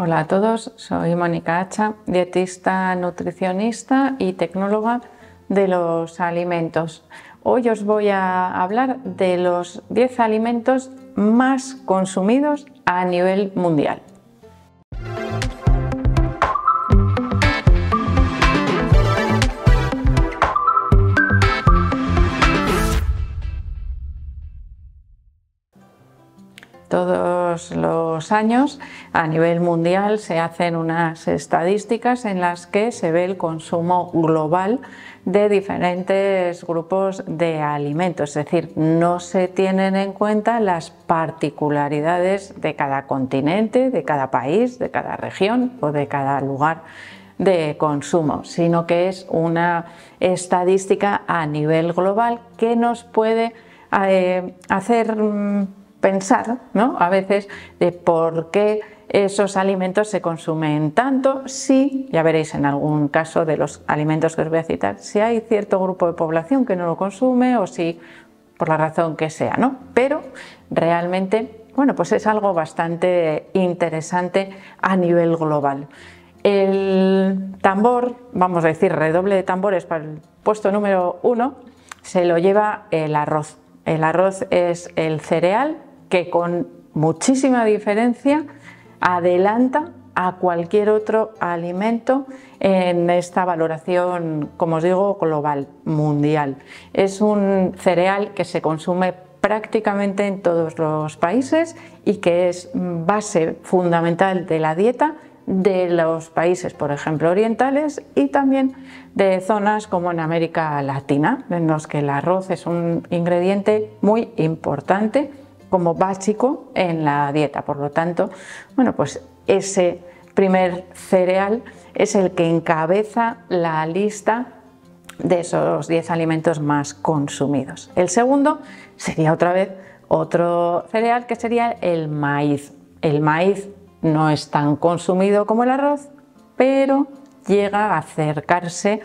Hola a todos, soy Mónica Hacha, dietista, nutricionista y tecnóloga de los alimentos. Hoy os voy a hablar de los 10 alimentos más consumidos a nivel mundial los años a nivel mundial se hacen unas estadísticas en las que se ve el consumo global de diferentes grupos de alimentos, es decir, no se tienen en cuenta las particularidades de cada continente, de cada país, de cada región o de cada lugar de consumo, sino que es una estadística a nivel global que nos puede eh, hacer mm, pensar, ¿no? A veces de por qué esos alimentos se consumen tanto si, ya veréis en algún caso de los alimentos que os voy a citar, si hay cierto grupo de población que no lo consume o si por la razón que sea, ¿no? Pero realmente, bueno, pues es algo bastante interesante a nivel global. El tambor, vamos a decir, redoble de tambores para el puesto número uno, se lo lleva el arroz. El arroz es el cereal que con muchísima diferencia adelanta a cualquier otro alimento en esta valoración, como os digo, global, mundial. Es un cereal que se consume prácticamente en todos los países y que es base fundamental de la dieta de los países, por ejemplo, orientales y también de zonas como en América Latina, en los que el arroz es un ingrediente muy importante como básico en la dieta. Por lo tanto, bueno, pues ese primer cereal es el que encabeza la lista de esos 10 alimentos más consumidos. El segundo sería otra vez otro cereal que sería el maíz. El maíz no es tan consumido como el arroz, pero llega a acercarse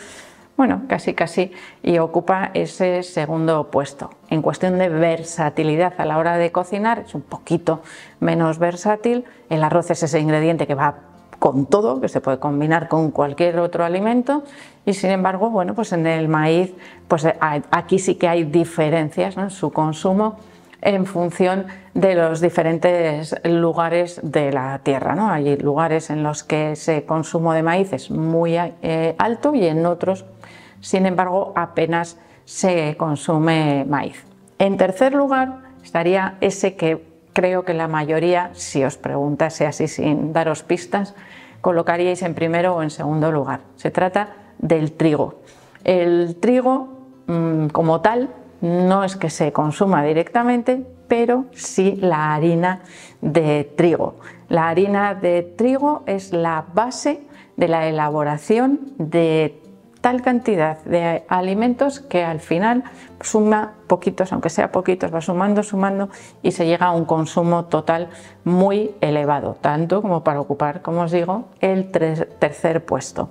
bueno, casi casi y ocupa ese segundo puesto. En cuestión de versatilidad a la hora de cocinar, es un poquito menos versátil. El arroz es ese ingrediente que va con todo, que se puede combinar con cualquier otro alimento y sin embargo, bueno, pues en el maíz, pues aquí sí que hay diferencias en su consumo en función de los diferentes lugares de la tierra. Hay lugares en los que ese consumo de maíz es muy eh, alto y en otros sin embargo apenas se consume maíz. En tercer lugar estaría ese que creo que la mayoría, si os preguntase así sin daros pistas, colocaríais en primero o en segundo lugar. Se trata del trigo. El trigo mm, como tal no es que se consuma directamente, pero sí la harina de trigo. La harina de trigo es la base de la elaboración de tal cantidad de alimentos que al final suma poquitos, aunque sea poquitos, va sumando, sumando y se llega a un consumo total muy elevado, tanto como para ocupar, como os digo, el tercer puesto.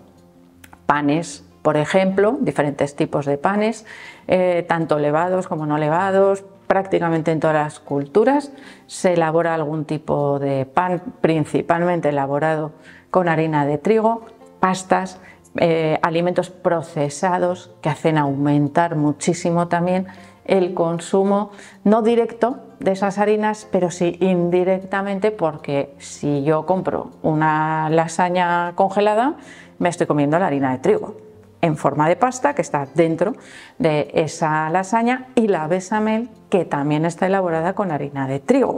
Panes, por ejemplo, diferentes tipos de panes, eh, tanto levados como no levados, prácticamente en todas las culturas se elabora algún tipo de pan, principalmente elaborado con harina de trigo, pastas, eh, alimentos procesados que hacen aumentar muchísimo también el consumo, no directo de esas harinas, pero sí indirectamente, porque si yo compro una lasaña congelada, me estoy comiendo la harina de trigo en forma de pasta que está dentro de esa lasaña y la besamel, que también está elaborada con harina de trigo.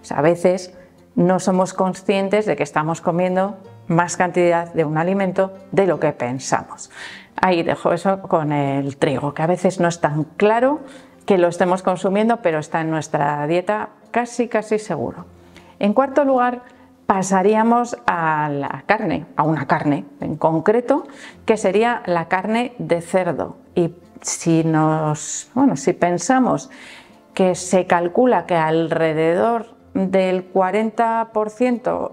O sea, a veces no somos conscientes de que estamos comiendo más cantidad de un alimento de lo que pensamos. Ahí dejo eso con el trigo, que a veces no es tan claro que lo estemos consumiendo, pero está en nuestra dieta casi, casi seguro. En cuarto lugar, pasaríamos a la carne, a una carne en concreto, que sería la carne de cerdo. Y si nos, bueno, si pensamos que se calcula que alrededor del 40%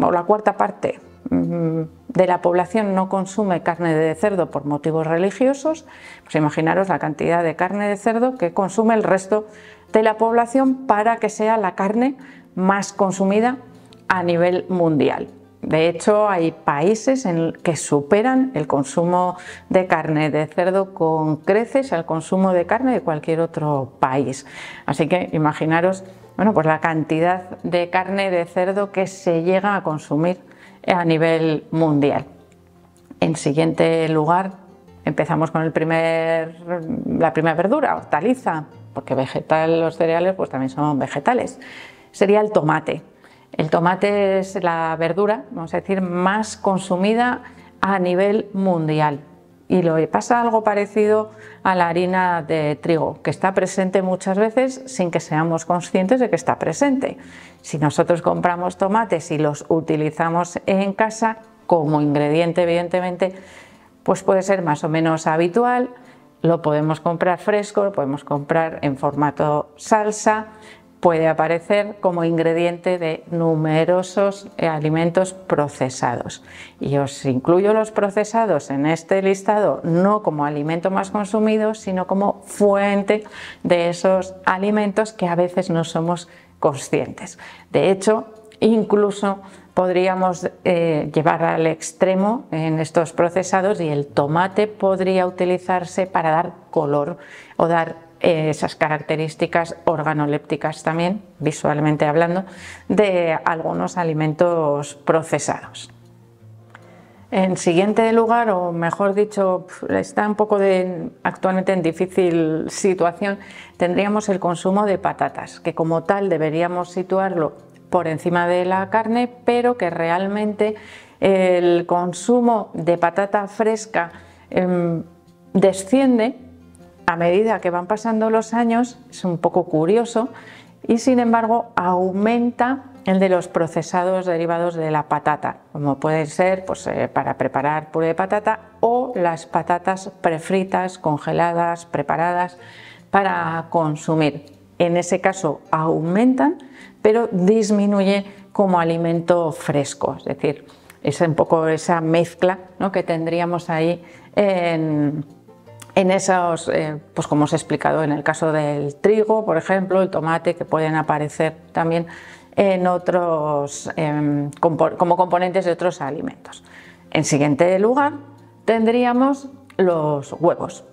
mm, o la cuarta parte Mm, de la población no consume carne de cerdo por motivos religiosos, pues imaginaros la cantidad de carne de cerdo que consume el resto de la población para que sea la carne más consumida a nivel mundial. De hecho, hay países en que superan el consumo de carne de cerdo con creces al consumo de carne de cualquier otro país. Así que imaginaros bueno, pues la cantidad de carne de cerdo que se llega a consumir a nivel mundial. En siguiente lugar, empezamos con el primer, la primera verdura, hortaliza, porque vegetal, los cereales pues también son vegetales. Sería el tomate. El tomate es la verdura, vamos a decir, más consumida a nivel mundial y le pasa algo parecido a la harina de trigo, que está presente muchas veces sin que seamos conscientes de que está presente. Si nosotros compramos tomates y los utilizamos en casa como ingrediente, evidentemente, pues puede ser más o menos habitual, lo podemos comprar fresco, lo podemos comprar en formato salsa, puede aparecer como ingrediente de numerosos eh, alimentos procesados. Y os incluyo los procesados en este listado no como alimento más consumido, sino como fuente de esos alimentos que a veces no somos conscientes. De hecho, incluso podríamos eh, llevar al extremo en estos procesados y el tomate podría utilizarse para dar color o dar eh, esas características organolépticas también, visualmente hablando, de algunos alimentos procesados. En siguiente lugar, o mejor dicho, está un poco de, actualmente en difícil situación, tendríamos el consumo de patatas, que como tal deberíamos situarlo por encima de la carne, pero que realmente el consumo de patata fresca em, desciende a medida que van pasando los años, es un poco curioso, y sin embargo aumenta el de los procesados derivados de la patata, como puede ser pues, eh, para preparar puré de patata o las patatas prefritas, congeladas, preparadas para consumir. En ese caso aumentan, pero disminuye como alimento fresco, es decir, es un poco esa mezcla que tendríamos ahí en en esos, eh, pues como os he explicado, en el caso del trigo, por ejemplo, el tomate, que pueden aparecer también en otros, em, como componentes de otros alimentos. En siguiente lugar, tendríamos los huevos.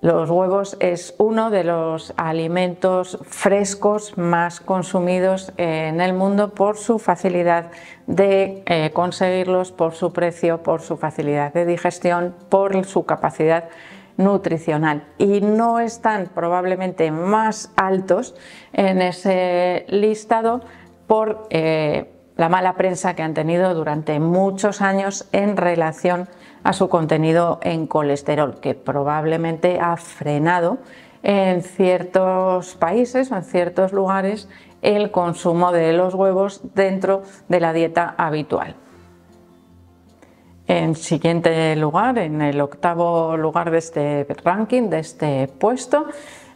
Los huevos es uno de los alimentos frescos más consumidos en el mundo por su facilidad de eh, conseguirlos, por su precio, por su facilidad de digestión, por su capacidad nutricional y no están probablemente más altos en ese listado por eh, la mala prensa que han tenido durante muchos años en relación a su contenido en colesterol, que probablemente ha frenado en ciertos países o en ciertos lugares el consumo de los huevos dentro de la dieta habitual. En siguiente lugar, en el octavo lugar de este ranking, de este puesto,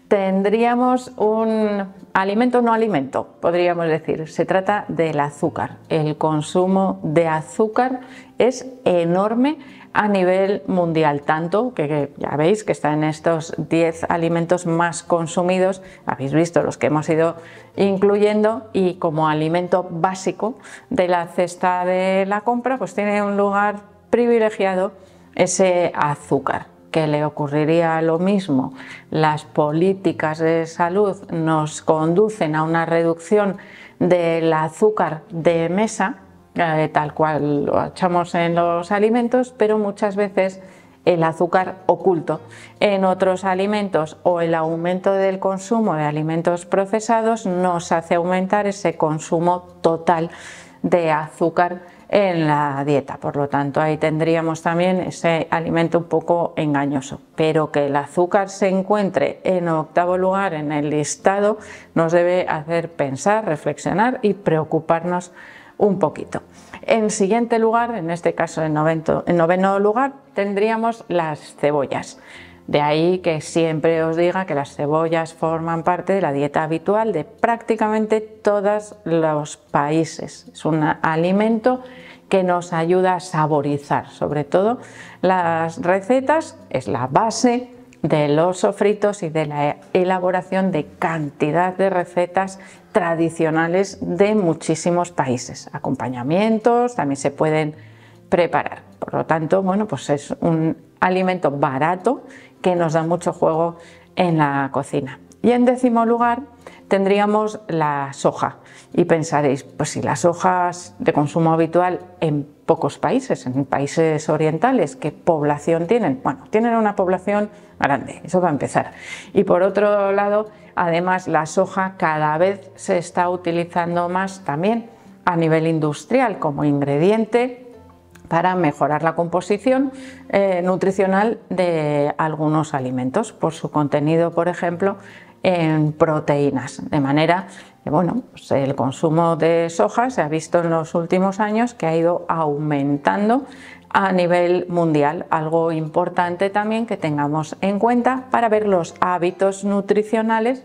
tendríamos un alimento no alimento, podríamos decir. Se trata del azúcar. El consumo de azúcar es enorme a nivel mundial, tanto que, ya veis que está en estos 10 alimentos más consumidos, habéis visto los que hemos ido incluyendo y como alimento básico de la cesta de la compra, pues tiene un lugar privilegiado ese azúcar que le ocurriría lo mismo. Las políticas de salud nos conducen a una reducción del azúcar de mesa, eh, tal cual lo echamos en los alimentos, pero muchas veces el azúcar oculto en otros alimentos o el aumento del consumo de alimentos procesados nos hace aumentar ese consumo total de azúcar en la dieta. Por lo tanto, ahí tendríamos también ese alimento un poco engañoso. Pero que el azúcar se encuentre en octavo lugar en el listado nos debe hacer pensar, reflexionar y preocuparnos un poquito. En siguiente lugar, en este caso en noveno, en noveno lugar, tendríamos las cebollas. De ahí que siempre os diga que las cebollas forman parte de la dieta habitual de prácticamente todos los países. Es un alimento que nos ayuda a saborizar, sobre todo las recetas, es la base de los sofritos y de la elaboración de cantidad de recetas tradicionales de muchísimos países. Acompañamientos también se pueden preparar. Por lo tanto, bueno, pues es un alimento barato que nos da mucho juego en la cocina. Y en décimo lugar tendríamos la soja. Y pensaréis, pues si las hojas de consumo habitual en pocos países, en países orientales, ¿qué población tienen? Bueno, tienen una población grande, eso va a empezar. Y por otro lado, además la soja cada vez se está utilizando más también a nivel industrial como ingrediente para mejorar la composición eh, nutricional de algunos alimentos por su contenido, por ejemplo, en proteínas. De manera que bueno, pues el consumo de soja se ha visto en los últimos años que ha ido aumentando a nivel mundial, algo importante también que tengamos en cuenta para ver los hábitos nutricionales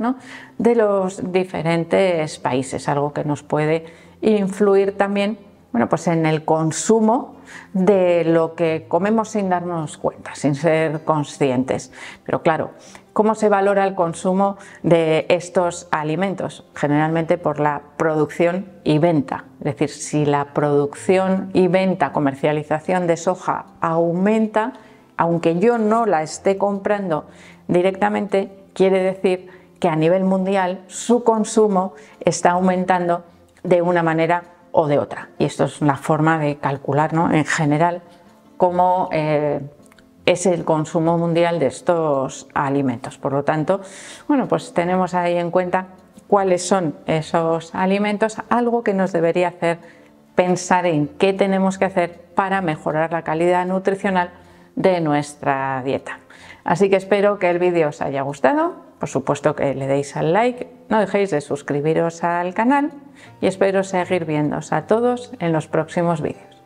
de los diferentes países, algo que nos puede influir también bueno, pues en el consumo de lo que comemos sin darnos cuenta, sin ser conscientes. Pero claro, ¿cómo se valora el consumo de estos alimentos? Generalmente por la producción y venta. Es decir, si la producción y venta, comercialización de soja aumenta, aunque yo no la esté comprando directamente, quiere decir que a nivel mundial su consumo está aumentando de una manera o de otra. Y esto es una forma de calcular en general cómo eh, es el consumo mundial de estos alimentos. Por lo tanto, bueno, pues tenemos ahí en cuenta cuáles son esos alimentos, algo que nos debería hacer pensar en qué tenemos que hacer para mejorar la calidad nutricional de nuestra dieta. Así que espero que el vídeo os haya gustado por supuesto que le deis al like, no dejéis de suscribiros al canal y espero seguir viéndoos a todos en los próximos vídeos.